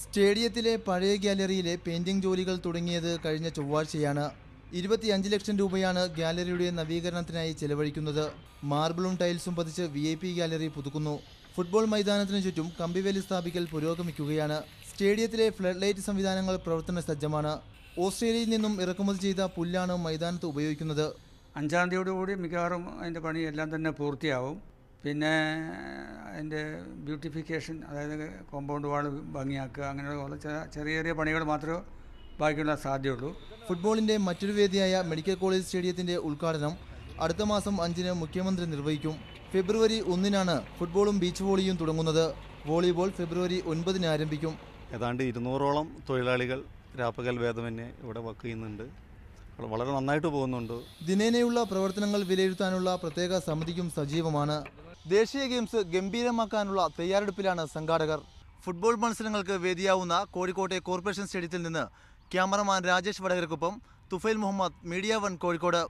സ്റ്റേഡിയത്തിലെ പഴയ ഗ്യാലറിയിലെ പെയിന്റിംഗ് ജോലികൾ തുടങ്ങിയത് കഴിഞ്ഞ ചൊവ്വാഴ്ചയാണ് ഇരുപത്തിയഞ്ച് ലക്ഷം രൂപയാണ് ഗ്യാലറിയുടെ നവീകരണത്തിനായി ചെലവഴിക്കുന്നത് മാർബിളും ടൈൽസും പതിച്ച് വി ഐ പി ഗ്യാലറി പുതുക്കുന്നു ഫുട്ബോൾ മൈതാനത്തിനു ചുറ്റും കമ്പിവേലി സ്ഥാപിക്കൽ പുരോഗമിക്കുകയാണ് സ്റ്റേഡിയത്തിലെ ഫ്ലഡ് ലൈറ്റ് സംവിധാനങ്ങൾ പ്രവർത്തന സജ്ജമാണ് ഓസ്ട്രേലിയയിൽ നിന്നും ഇറക്കുമതി ചെയ്ത പുല്ലാണ് മൈതാനത്ത് ഉപയോഗിക്കുന്നത് അഞ്ചാം തീയതിയോടുകൂടി മിക്കവാറും അതിൻ്റെ പണിയെല്ലാം തന്നെ പൂർത്തിയാവും പിന്നെ അതിൻ്റെ ബ്യൂട്ടിഫിക്കേഷൻ അതായത് കോമ്പൗണ്ട് വാൾ ഭംഗിയാക്കുക അങ്ങനെയുള്ള ചെറിയ ചെറിയ പണികൾ മാത്രമേ ബാക്കിയുള്ള സാധ്യതയുള്ളൂ ഫുട്ബോളിൻ്റെ മറ്റൊരു വേദിയായ മെഡിക്കൽ കോളേജ് സ്റ്റേഡിയത്തിൻ്റെ ഉദ്ഘാടനം അടുത്ത മാസം അഞ്ചിന് മുഖ്യമന്ത്രി നിർവഹിക്കും ഫെബ്രുവരി ഒന്നിനാണ് ഫുട്ബോളും ബീച്ച് വോളിയും തുടങ്ങുന്നത് വോളിബോൾ ഫെബ്രുവരി ഒൻപതിന് ആരംഭിക്കും ഏതാണ്ട് ഇരുന്നൂറോളം തൊഴിലാളികൾ രാപ്പകൽ ഭേദമന്യെ ഇവിടെ വർക്ക് ചെയ്യുന്നുണ്ട് വളരെ നന്നായിട്ട് പോകുന്നുണ്ട് ദിനേനയുള്ള പ്രവർത്തനങ്ങൾ വിലയിരുത്താനുള്ള പ്രത്യേക സമിതിക്കും സജീവമാണ് ദേശീയ ഗെയിംസ് ഗംഭീരമാക്കാനുള്ള തയ്യാറെടുപ്പിലാണ് സംഘാടകർ ഫുട്ബോൾ മത്സരങ്ങൾക്ക് വേദിയാവുന്ന കോഴിക്കോട്ടെ കോർപ്പറേഷൻ സ്റ്റേഡിയത്തിൽ നിന്ന് ക്യാമറമാൻ രാജേഷ് വടകരക്കൊപ്പം തുഫൈൽ മുഹമ്മദ് മീഡിയ വൺ കോഴിക്കോട്